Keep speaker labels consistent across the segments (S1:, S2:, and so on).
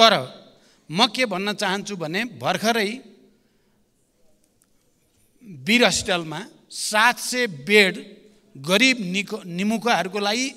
S1: तर म के भन्न चाहन्छु भने भर्खरै वीर हस्पिटलमा सात सय बेड गरिब निको निमुखाहरूको लागि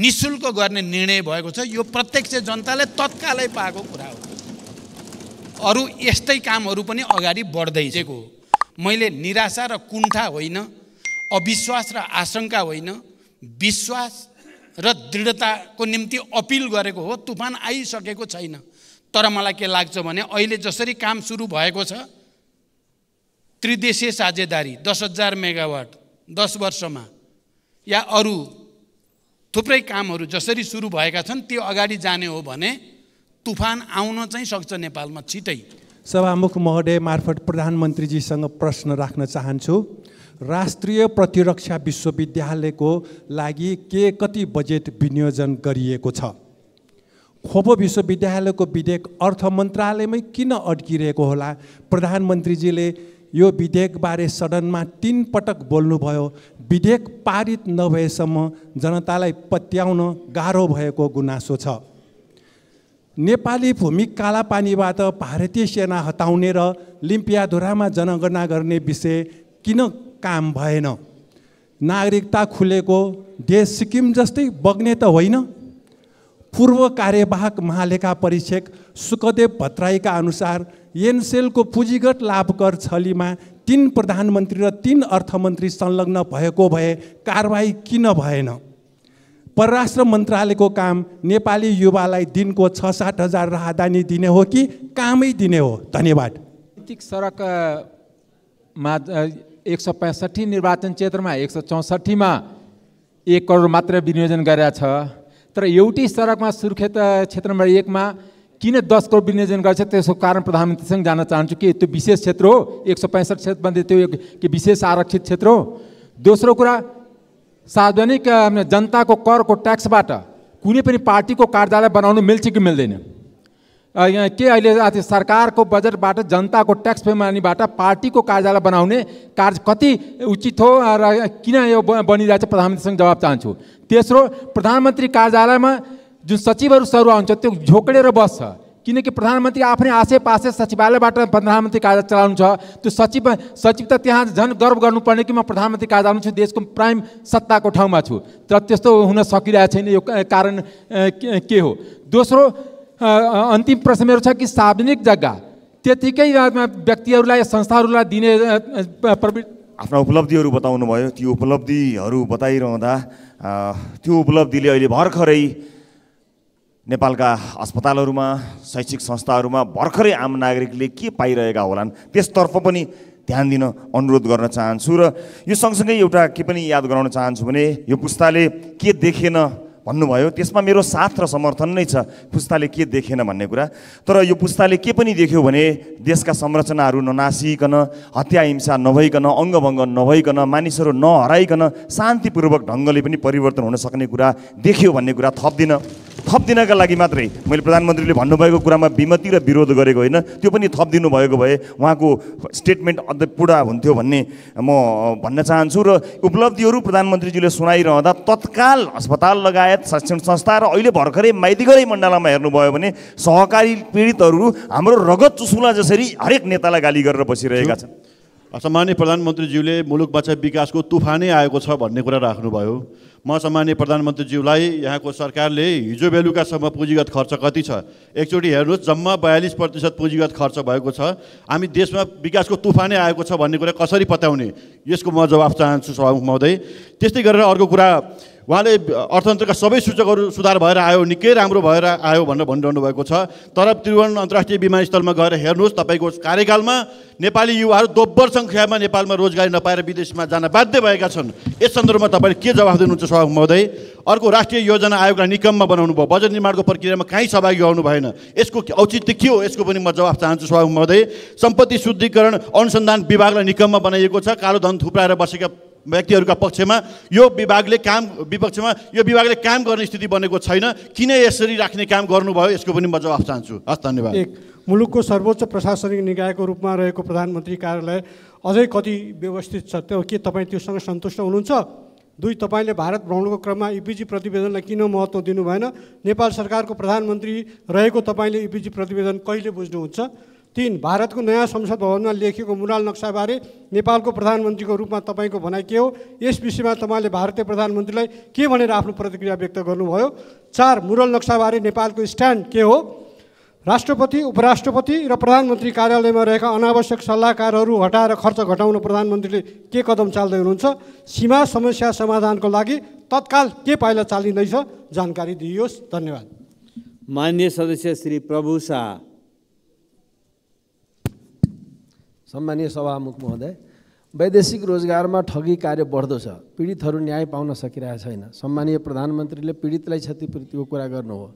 S1: नि शुल्क गर्ने निर्णय भएको छ यो प्रत्यक्ष जनताले तत्कालै पाएको कुरा हो अरू यस्तै कामहरू पनि अगाडि बढ्दैछेको हो मैले निराशा र कुण्ठा होइन अविश्वास र आशङ्का होइन विश्वास र दृढताको निम्ति अपिल गरेको हो तुफान आइसकेको छैन तर मलाई के लाग्छ भने अहिले जसरी काम सुरु भएको छ त्रिदेशीय साझेदारी दस हजार मेगावाट दस वर्षमा या अरू थुप्रै कामहरू जसरी सुरु भएका छन् त्यो अगाडि जाने हो भने तुफान आउन चाहिँ सक्छ नेपालमा छिटै
S2: सभामुख महोदय मार्फत प्रधानमन्त्रीजीसँग प्रश्न राख्न चाहन्छु राष्ट्रिय प्रतिरक्षा विश्वविद्यालयको लागि के कति बजेट विनियोजन गरिएको छ खोपो विश्वविद्यालयको विधेयक अर्थ मन्त्रालयमै किन अड्किरहेको होला प्रधानमन्त्रीजीले यो विधेयकबारे सदनमा तिन पटक बोल्नुभयो विधेयक पारित नभएसम्म जनतालाई पत्याउन गाह्रो भएको गुनासो छ नेपाली भूमि कालापानीबाट भारतीय सेना हटाउने र लिम्पियाधुरामा जनगणना गर्ने विषय किन काम भएन नागरिकता खुलेको देश सिक्किम जस्तै बग्ने त होइन पूर्व कार्यवाहक महालेखा परीक्षक सुखदेव भट्टराईका अनुसार एनसेलको पुँजीगत लाभकर छलीमा तिन प्रधानमन्त्री र तिन अर्थमन्त्री संलग्न भएको भए कारवाही किन भएन परराष्ट्र मन्त्रालयको काम नेपाली युवालाई दिनको छ सात हजार राहदानी दिने हो कि कामै दिने हो धन्यवाद
S3: सडकमा एक सय पैँसठी निर्वाचन क्षेत्रमा एक सय चौसठीमा एक करोड मात्र विनियोजन गरेका छ तर एउटै सडकमा सुर्खेत क्षेत्र नम्बर एकमा किन दस करोड विनियोजन गर्छ त्यसको कारण प्रधानमन्त्रीसँग जान चाहन्छु कि त्यो विशेष क्षेत्र हो एक सय पैँसठ क्षेत्रमध्ये त्यो कि विशेष आरक्षित क्षेत्र हो दोस्रो कुरा सार्वजनिक जनताको करको ट्याक्सबाट कुनै पनि पार्टीको कार्यालय बनाउनु मिल्छ कि मिल्दैन के अहिले सरकारको बजेटबाट जनताको ट्याक्स पेमानीबाट पार्टीको कार्यालय बनाउने कार्य कति उचित हो र किन यो बनिरहेछ प्रधानमन्त्रीसँग जवाब चाहन्छु तेस्रो प्रधानमन्त्री कार्यालयमा जुन सचिवहरू सरुवा आउँछ त्यो झोकडेर बस्छ किनकि प्रधानमन्त्री आफ्नै आसे पासे सचिवालयबाट प्रधानमन्त्री कार्यालय चलाउनु छ त्यो सचिव सचिव त त्यहाँ झन् गर्व गर्नुपर्ने कि म प्रधानमन्त्री कार्यालयमा छु देशको प्राइम सत्ताको ठाउँमा छु तर त्यस्तो हुन सकिरहेको छैन यो कारण के हो दोस्रो अन्तिम प्रश्न मेरो छ कि सार्वजनिक जग्गा त्यतिकै व्यक्तिहरूलाई संस्थाहरूलाई दिने
S4: प्रवृत्ति आफ्ना उपलब्धिहरू बताउनु भयो त्यो उपलब्धिहरू बताइरहँदा त्यो उपलब्धिले अहिले भर्खरै नेपालका अस्पतालहरूमा शैक्षिक संस्थाहरूमा भर्खरै आम नागरिकले के पाइरहेका होलान् त्यसतर्फ पनि ध्यान दिन अनुरोध गर्न चाहन्छु र यो सँगसँगै एउटा के पनि याद गराउन चाहन्छु भने यो पुस्ताले के देखेन भन्नुभयो त्यसमा मेरो साथ र समर्थन नै छ पुस्ताले के देखेन भन्ने कुरा तर यो पुस्ताले के पनि देख्यो भने देशका संरचनाहरू ननासिकन हत्या हिंसा नभइकन अङ्गभङ्ग नभइकन मानिसहरू नहराइकन शान्तिपूर्वक ढङ्गले पनि परिवर्तन हुन सक्ने कुरा देख्यो भन्ने कुरा थप्दिन थपिदिनका लागि मात्रै मैले प्रधानमन्त्रीले भन्नुभएको कुरामा विमति र विरोध गरेको होइन त्यो पनि थपिदिनु भएको भए उहाँको स्टेटमेन्ट अझ पुरा हुन्थ्यो भन्ने म भन्न चाहन्छु र उपलब्धिहरू प्रधानमन्त्रीज्यूले सुनाइरहँदा तत्काल अस्पताल लगाएर लगायत शैक्षण संस्था र अहिले भर्खरै माइतीगरै मण्डलामा हेर्नुभयो भने सहकारी पीडितहरू हाम्रो रगत चुसुला जसरी हरेक नेतालाई गाली गरेर बसिरहेका छन्
S5: सामान्य प्रधानमन्त्रीज्यूले मुलुकमा चाहिँ विकासको तुफानै आएको छ भन्ने कुरा राख्नुभयो म सामान्य प्रधानमन्त्रीज्यूलाई यहाँको सरकारले हिजो बेलुकासम्म पुँजीगत खर्च कति छ एकचोटि हेर्नुहोस् जम्मा बयालिस प्रतिशत पुँजीगत खर्च भएको छ हामी देशमा विकासको तुफानै आएको छ भन्ने कुरा कसरी पत्याउने यसको म जवाफ चाहन्छु सभामुख महोदय त्यस्तै गरेर अर्को कुरा उहाँले अर्थतन्त्रका सबै सूचकहरू सुधार भएर आयो निकै राम्रो भएर आयो भनेर भनिरहनु भएको छ तर त्रिभुवन अन्तर्राष्ट्रिय विमानस्थलमा गएर हेर्नुहोस् तपाईँको कार्यकालमा नेपाली युवाहरू दोब्बर सङ्ख्यामा नेपालमा रोजगारी नपाएर विदेशमा जान बाध्य भएका छन् यस सन्दर्भमा तपाईँले के जवाफ दिनुहुन्छ सभा महोदय अर्को राष्ट्रिय योजना आयोगलाई निकममा बनाउनु भयो बजेट निर्माणको प्रक्रियामा कहीँ सहभागी हुनु भएन यसको औचित्य के हो यसको पनि म जवाफ चाहन्छु सभा महोदय सम्पत्ति शुद्धिकरण अनुसन्धान विभागलाई निकममा बनाइएको छ कालो धन थुप्राएर बसेका व्यक्तिहरूका पक्षमा यो विभागले काम विपक्षमा यो विभागले काम गर्ने स्थिति बनेको छैन किन यसरी राख्ने काम गर्नुभयो यसको पनि म जवाफ चाहन्छु हस् धन्यवाद एक
S1: मुलुकको सर्वोच्च प्रशासनिक निकायको रूपमा रहेको प्रधानमन्त्री कार्यालय अझै कति व्यवस्थित छ त्यो के तपाईँ त्योसँग सन्तुष्ट हुनुहुन्छ दुई तपाईँले भारत भ्रमणको क्रममा इपिजी प्रतिवेदनलाई किन महत्त्व दिनुभएन नेपाल सरकारको प्रधानमन्त्री रहेको तपाईँले इपिजी प्रतिवेदन कहिले बुझ्नुहुन्छ तिन भारतको नयाँ संसद भवनमा लेखिएको मुराल नक्साबारे नेपालको प्रधानमन्त्रीको रूपमा तपाईँको भनाइ के हो यस विषयमा तपाईँले भारतीय प्रधानमन्त्रीलाई के भनेर आफ्नो प्रतिक्रिया व्यक्त गर्नुभयो चार मुरल नक्साबारे नेपालको स्ट्यान्ड के हो राष्ट्रपति उपराष्ट्रपति र प्रधानमन्त्री कार्यालयमा रहेका अनावश्यक सल्लाहकारहरू हटाएर खर्च घटाउन प्रधानमन्त्रीले के कदम चाल्दै हुनुहुन्छ सीमा समस्या समाधानको लागि तत्काल के पाइला चालिँदैछ जानकारी दिइयोस् धन्यवाद मान्य सदस्य श्री
S2: प्रभु शाह
S6: सम्मानीय सभामुख महोदय वैदेशिक रोजगारमा ठगी कार्य बढ्दो छ पीडितहरू न्याय पाउन सकिरहेको छैन सम्मानीय प्रधानमन्त्रीले पीडितलाई क्षतिपूर्तिको कुरा गर्नु हो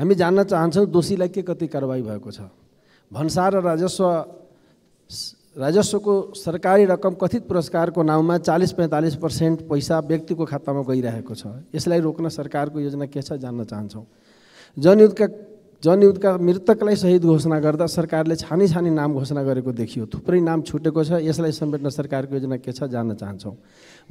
S6: हामी जान्न चाहन्छौँ दोषीलाई के कति कारवाही भएको छ भन्सार र राजस्व राजस्वको सरकारी रकम कथित पुरस्कारको नाउँमा चालिस पैँतालिस पर्सेन्ट पैसा व्यक्तिको खातामा गइरहेको छ यसलाई रोक्न सरकारको योजना के छ जान्न चाहन्छौँ जनयुद्धका जनयुद्धका मृतकलाई शहीद घोषणा गर्दा सरकारले छानी छानी नाम घोषणा गरेको देखियो थुप्रै नाम छुटेको छ यसलाई समेट्न सरकारको योजना के छ जान्न चाहन्छौँ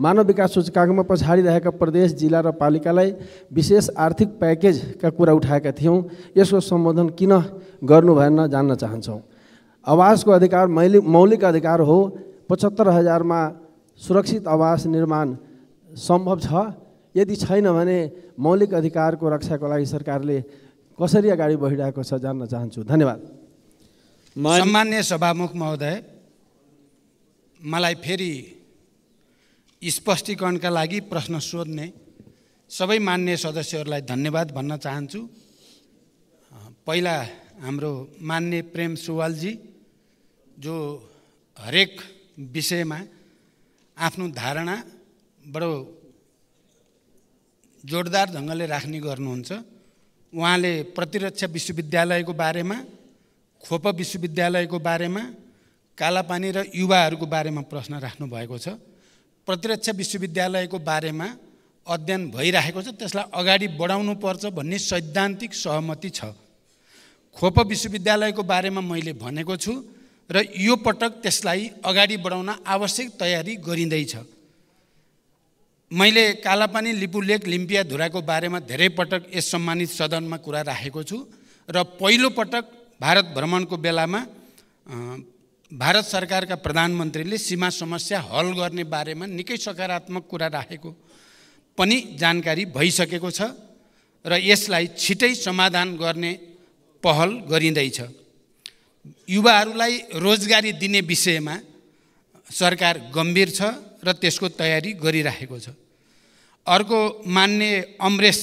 S6: मानव विकास सूचकाङ्कमा पछाडि रहेका प्रदेश जिल्ला र पालिकालाई विशेष आर्थिक प्याकेजका कुरा उठाएका थियौँ यसको सम्बोधन किन गर्नु भएन जान्न चाहन्छौँ आवासको अधिकार मैले मौलिक अधिकार हो पचहत्तर हजारमा सुरक्षित आवास निर्माण सम्भव छ यदि छैन भने मौलिक अधिकारको रक्षाको लागि सरकारले कसरी अगाडि बढिरहेको छ जान्न
S1: चाहन्छु धन्यवाद सामान्य सभामुख महोदय मलाई फेरि स्पष्टीकरणका लागि प्रश्न सोध्ने सबै मान्य सदस्यहरूलाई धन्यवाद भन्न चाहन्छु पहिला हाम्रो मान्य प्रेम सुवालजी जो हरेक विषयमा आफ्नो धारणा बडो जोरदार ढङ्गले राख्ने गर्नुहुन्छ उहाँले प्रतिरक्षा विश्वविद्यालयको बारेमा खोप विश्वविद्यालयको बारेमा कालापानी र युवाहरूको बारेमा प्रश्न राख्नुभएको छ प्रतिरक्षा विश्वविद्यालयको बारेमा अध्ययन भइरहेको छ त्यसलाई अगाडि बढाउनु पर्छ भन्ने सैद्धान्तिक सहमति छ खोप विश्वविद्यालयको बारेमा मैले भनेको छु र यो पटक त्यसलाई अगाडि बढाउन आवश्यक तयारी गरिँदैछ मैले कालापानी लिपुलेक लिम्पिया धुराको बारेमा धेरै पटक यस सम्मानित सदनमा कुरा राखेको छु र पहिलो पटक भारत भ्रमणको बेलामा भारत सरकारका प्रधानमन्त्रीले सीमा समस्या हल गर्ने बारेमा निकै सकारात्मक कुरा राखेको पनि जानकारी भइसकेको छ र यसलाई छिटै समाधान गर्ने पहल गरिँदैछ युवाहरूलाई रोजगारी दिने विषयमा सरकार गम्भीर छ र त्यसको तयारी गरिराखेको छ अर्को मान्ने अमरेश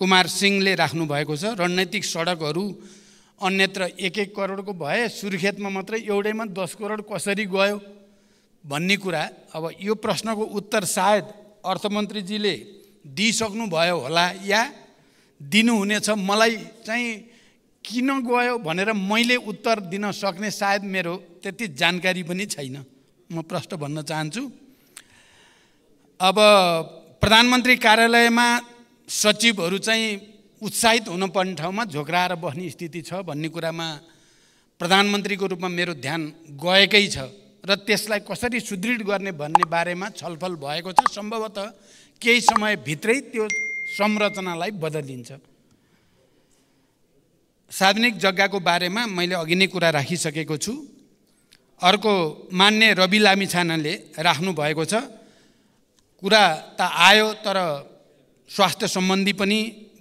S1: कुमार सिंहले राख्नुभएको छ रणनैतिक सडकहरू अन्यत्र एक एक करोडको भए सुर्खेतमा मात्रै एउटैमा दस करोड कसरी गयो भन्ने कुरा अब यो प्रश्नको उत्तर सायद अर्थमन्त्रीजीले दिइसक्नुभयो होला या दिनुहुनेछ मलाई चाहिँ किन गयो भनेर मैले उत्तर दिन सक्ने सायद मेरो त्यति जानकारी पनि छैन म प्रश्न भन्न चाहन्छु अब प्रधानमन्त्री कार्यालयमा सचिवहरू चाहिँ उत्साहित हुनुपर्ने ठाउँमा झोक्राएर बस्ने स्थिति छ भन्ने कुरामा प्रधानमन्त्रीको रूपमा मेरो ध्यान गएकै छ र त्यसलाई कसरी सुदृढ गर्ने भन्ने बारेमा छलफल भएको छ सम्भवतः केही समयभित्रै त्यो संरचनालाई बदलिन्छ सार्वजनिक जग्गाको बारेमा मैले अघि नै कुरा राखिसकेको छु अर्को मान्य रवि लामिछानाले भएको छ कुरा त आयो तर स्वास्थ्य सम्बन्धी पनि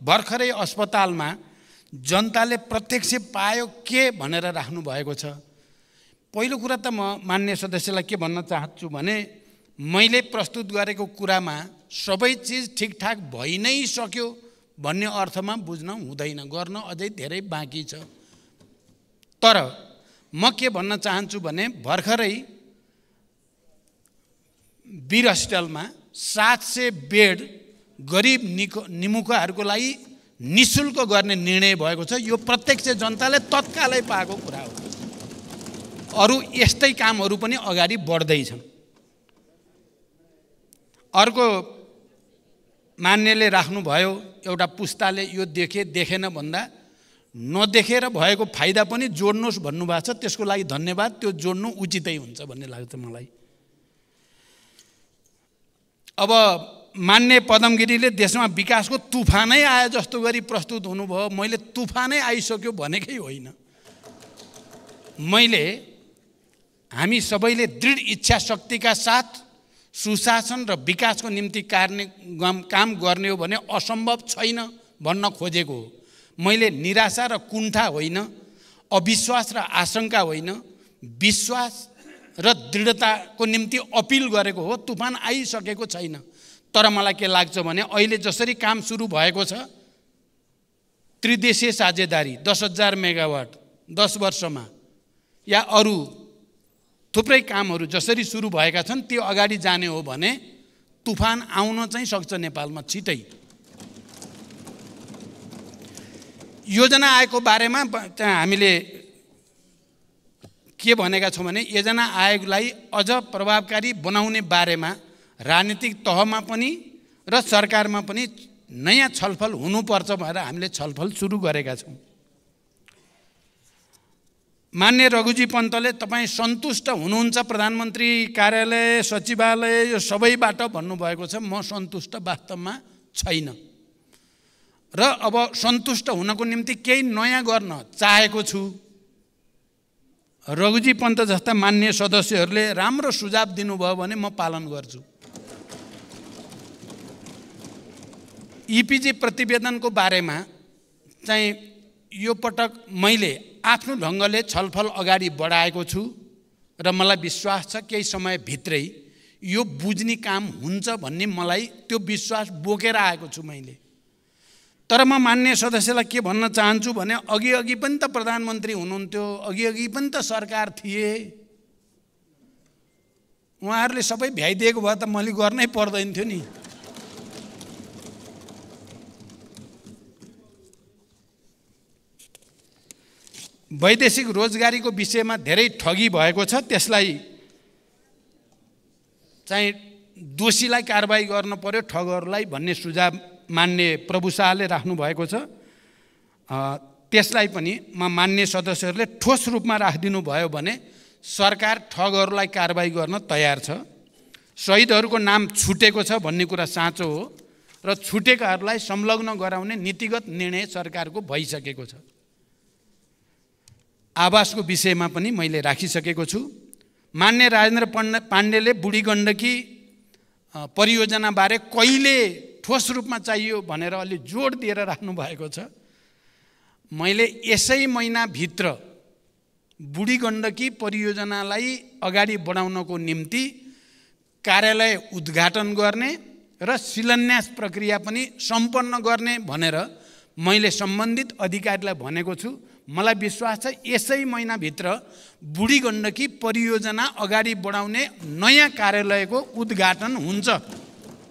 S1: भर्खरै अस्पतालमा जनताले प्रत्यक्ष पायो के भनेर राख्नु भएको छ पहिलो कुरा त म मान्य सदस्यलाई के भन्न चाहन्छु भने मैले प्रस्तुत गरेको कुरामा सबै चिज ठिकठाक भइ नै सक्यो भन्ने अर्थमा बुझ्न हुँदैन गर्न अझै धेरै बाँकी छ तर म के भन्न चाहन्छु भने भर्खरै वीर हस्पिटलमा सात सय बेड गरिब निको निमुखाहरूको लागि नि शुल्क गर्ने निर्णय भएको छ यो प्रत्यक्ष जनताले तत्कालै पाएको कुरा हो अरू यस्तै कामहरू पनि अगाडि बढ्दैछन् अर्को मान्यले राख्नुभयो एउटा पुस्ताले यो देखे देखेन भन्दा नदेखेर भएको फाइदा पनि जोड्नुहोस् भन्नुभएको छ त्यसको लागि धन्यवाद त्यो जोड्नु उचितै हुन्छ भन्ने लाग्छ मलाई अब मान्ने पदमगिरीले देशमा विकासको तुफानै आयो जस्तो गरी प्रस्तुत हुनुभयो मैले तुफानै आइसक्यो भनेकै होइन मैले हामी सबैले दृढ इच्छा शक्तिका साथ सुशासन र विकासको निम्ति कार्ने काम गर्ने हो भने असम्भव छैन भन्न खोजेको हो मैले निराशा र कुण्ठा होइन अविश्वास र आशङ्का होइन विश्वास र दृढताको निम्ति अपिल गरेको हो तुफान आइसकेको छैन तर मलाई के लाग्छ भने अहिले जसरी काम सुरु भएको छ त्रिदेशीय साझेदारी दस हजार मेगावाट दस वर्षमा या अरू थुप्रै कामहरू जसरी सुरु भएका छन् त्यो अगाडि जाने हो भने तुफान आउन चाहिँ सक्छ नेपालमा छिटै योजना आएको बारेमा हामीले के भनेका छौँ भने योजना आयोगलाई अझ प्रभावकारी बनाउने बारेमा राजनीतिक तहमा पनि र सरकारमा पनि नयाँ छलफल हुनुपर्छ भनेर हामीले छलफल सुरु गरेका छौँ मान्य रघुजी पन्तले तपाईँ सन्तुष्ट हुनुहुन्छ प्रधानमन्त्री कार्यालय सचिवालय यो सबैबाट भन्नुभएको छ म सन्तुष्ट वास्तवमा छैन र अब सन्तुष्ट हुनको निम्ति केही नयाँ गर्न चाहेको छु रघुजी पन्त जस्ता मान्य सदस्यहरूले राम्रो सुझाव दिनुभयो भने म पालन गर्छु इपिजी प्रतिवेदनको बारेमा चाहिँ यो पटक मैले आफ्नो ढङ्गले छलफल अगाडि बढाएको छु र मलाई विश्वास छ केही समयभित्रै यो बुझ्ने काम हुन्छ भन्ने मलाई त्यो विश्वास बोकेर आएको छु मैले तर म मान्य सदस्यलाई के भन्न चाहन्छु भने अघि अघि पनि त प्रधानमन्त्री हुनुहुन्थ्यो अघि अघि पनि त सरकार थिए उहाँहरूले सबै भ्याइदिएको भए त मैले गर्नै पर्दैन थियो नि वैदेशिक रोजगारीको विषयमा धेरै ठगी भएको छ त्यसलाई चाहिँ दोषीलाई कारवाही गर्न पर्यो ठगहरूलाई भन्ने सुझाव मान्ने प्रभु शाहले राख्नुभएको छ त्यसलाई पनि म मान्ने सदस्यहरूले ठोस रूपमा राखिदिनु भयो भने सरकार ठगहरूलाई कारवाही गर्न तयार छ शहीदहरूको नाम छुटेको छ भन्ने कुरा साँचो हो र छुटेकाहरूलाई संलग्न गराउने नीतिगत निर्णय सरकारको भइसकेको छ आवासको विषयमा पनि मैले राखिसकेको छु मान्य राजेन्द्र पाण्डेले बुढी गण्डकी परियोजनाबारे कहिले ठोस रूपमा चाहियो भनेर अलि जोड दिएर राख्नु भएको छ मैले यसै महिनाभित्र बुढी गण्डकी परियोजनालाई अगाडि बढाउनको निम्ति कार्यालय उद्घाटन गर्ने र शिलान्यास प्रक्रिया पनि सम्पन्न गर्ने भनेर मैले सम्बन्धित अधिकारीलाई भनेको छु मलाई विश्वास छ यसै महिनाभित्र बुढी गण्डकी परियोजना अगाडि बढाउने नयाँ कार्यालयको उद्घाटन हुन्छ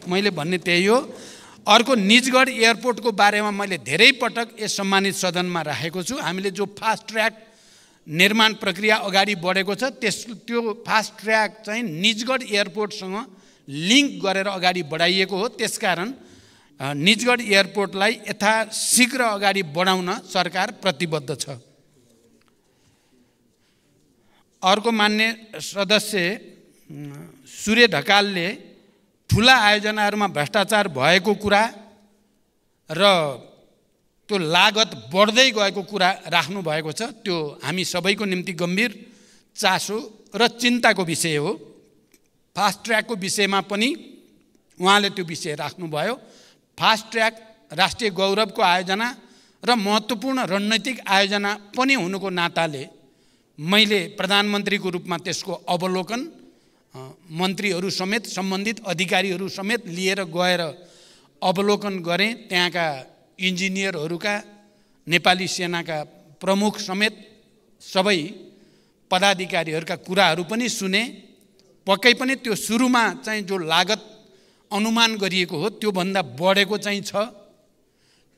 S1: मैले भन्ने त्यही हो अर्को निजगढ एयरपोर्टको बारेमा मैले धेरै पटक यस सम्मानित सदनमा राखेको छु हामीले जो फास्ट ट्र्याक निर्माण प्रक्रिया अगाडि बढेको छ त्यस त्यो फास्ट ट्र्याक चाहिँ निजगढ एयरपोर्टसँग लिङ्क गरेर अगाडि बढाइएको हो त्यसकारण निजगढ एयरपोर्टलाई यथाशीघ्र अगाडि बढाउन सरकार प्रतिबद्ध छ अर्को मान्य सदस्य सूर्य ढकालले ठुला आयोजनाहरूमा भ्रष्टाचार भएको कुरा र त्यो लागत बढ्दै गएको कुरा राख्नु भएको छ त्यो हामी सबैको निम्ति गम्भीर चासो र चिन्ताको विषय हो फास्ट ट्र्याकको विषयमा पनि उहाँले त्यो विषय राख्नुभयो फास्ट ट्र्याक राष्ट्रिय गौरवको आयोजना र महत्त्वपूर्ण रणनैतिक आयोजना पनि हुनुको नाताले मैले प्रधानमन्त्रीको रूपमा त्यसको अवलोकन मन्त्रीहरू समेत सम्बन्धित अधिकारीहरू समेत लिएर गएर अवलोकन गरेँ त्यहाँका इन्जिनियरहरूका नेपाली सेनाका प्रमुख समेत सबै पदाधिकारीहरूका कुराहरू पनि सुने पक्कै पनि त्यो सुरुमा चाहिँ जो लागत अनुमान गरिएको हो त्योभन्दा बढेको चाहिँ छ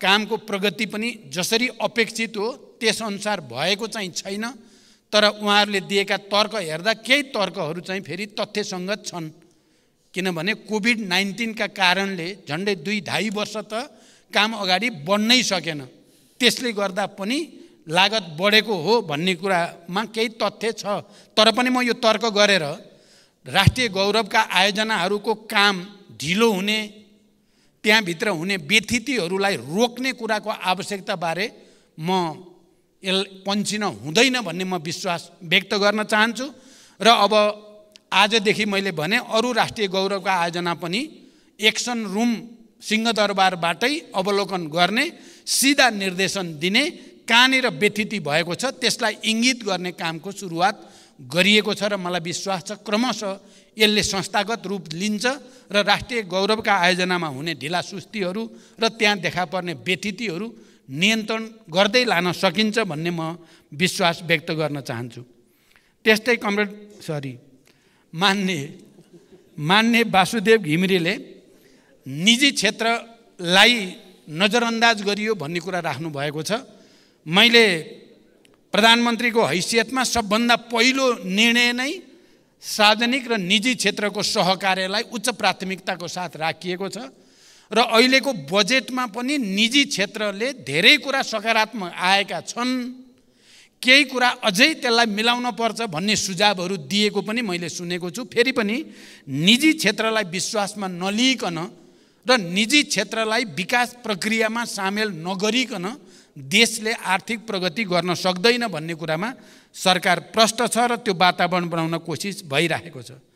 S1: कामको प्रगति पनि जसरी अपेक्षित हो त्यसअनुसार भएको चाहिँ छैन तर उहाँहरूले दिएका तर्क हेर्दा केही तर्कहरू चाहिँ फेरि तथ्यसङ्गत छन् किनभने कोभिड नाइन्टिनका कारणले झन्डै दुई ढाई वर्ष त काम अगाडि बढ्नै सकेन त्यसले गर्दा पनि लागत बढेको हो भन्ने कुरामा केही तथ्य छ तर पनि म यो तर्क गरेर राष्ट्रिय गौरवका आयोजनाहरूको काम ढिलो हुने त्यहाँभित्र हुने व्यथितिहरूलाई रोक्ने कुराको आवश्यकताबारे म यस पन्चिन हुँदैन भन्ने म विश्वास व्यक्त गर्न चाहन्छु र अब आजदेखि मैले भने अरू राष्ट्रिय गौरवका आयोजना पनि एक्सन रुम सिंहदरबारबाटै अवलोकन गर्ने सिधा निर्देशन दिने कहाँनिर व्यथिति भएको छ त्यसलाई इङ्गित गर्ने कामको सुरुवात गरिएको छ र मलाई विश्वास छ क्रमशः यसले संस्थागत रूप लिन्छ र राष्ट्रिय गौरवका आयोजनामा हुने ढिला सुस्तीहरू र त्यहाँ देखा पर्ने व्यथितिहरू नियन्त्रण गर्दै लान सकिन्छ भन्ने म विश्वास व्यक्त गर्न चाहन्छु त्यस्तै कमरेड सरी मान्ने मान्ने वासुदेव घिमिरेले निजी क्षेत्रलाई नजरअन्दाज गरियो भन्ने कुरा राख्नुभएको छ मैले प्रधानमन्त्रीको हैसियतमा सबभन्दा पहिलो निर्णय नै सार्वजनिक र निजी क्षेत्रको सहकार्यलाई उच्च प्राथमिकताको साथ राखिएको छ र अहिलेको बजेटमा पनि निजी क्षेत्रले धेरै कुरा सकारात्मक आएका छन् केही कुरा अझै त्यसलाई मिलाउन पर्छ भन्ने सुझावहरू दिएको पनि मैले सुनेको छु फेरि पनि निजी क्षेत्रलाई विश्वासमा नलिइकन र निजी क्षेत्रलाई विकास प्रक्रियामा सामेल नगरिकन देशले आर्थिक प्रगति गर्न सक्दैन भन्ने कुरामा सरकार प्रष्ट छ र त्यो वातावरण बनाउन कोसिस भइरहेको छ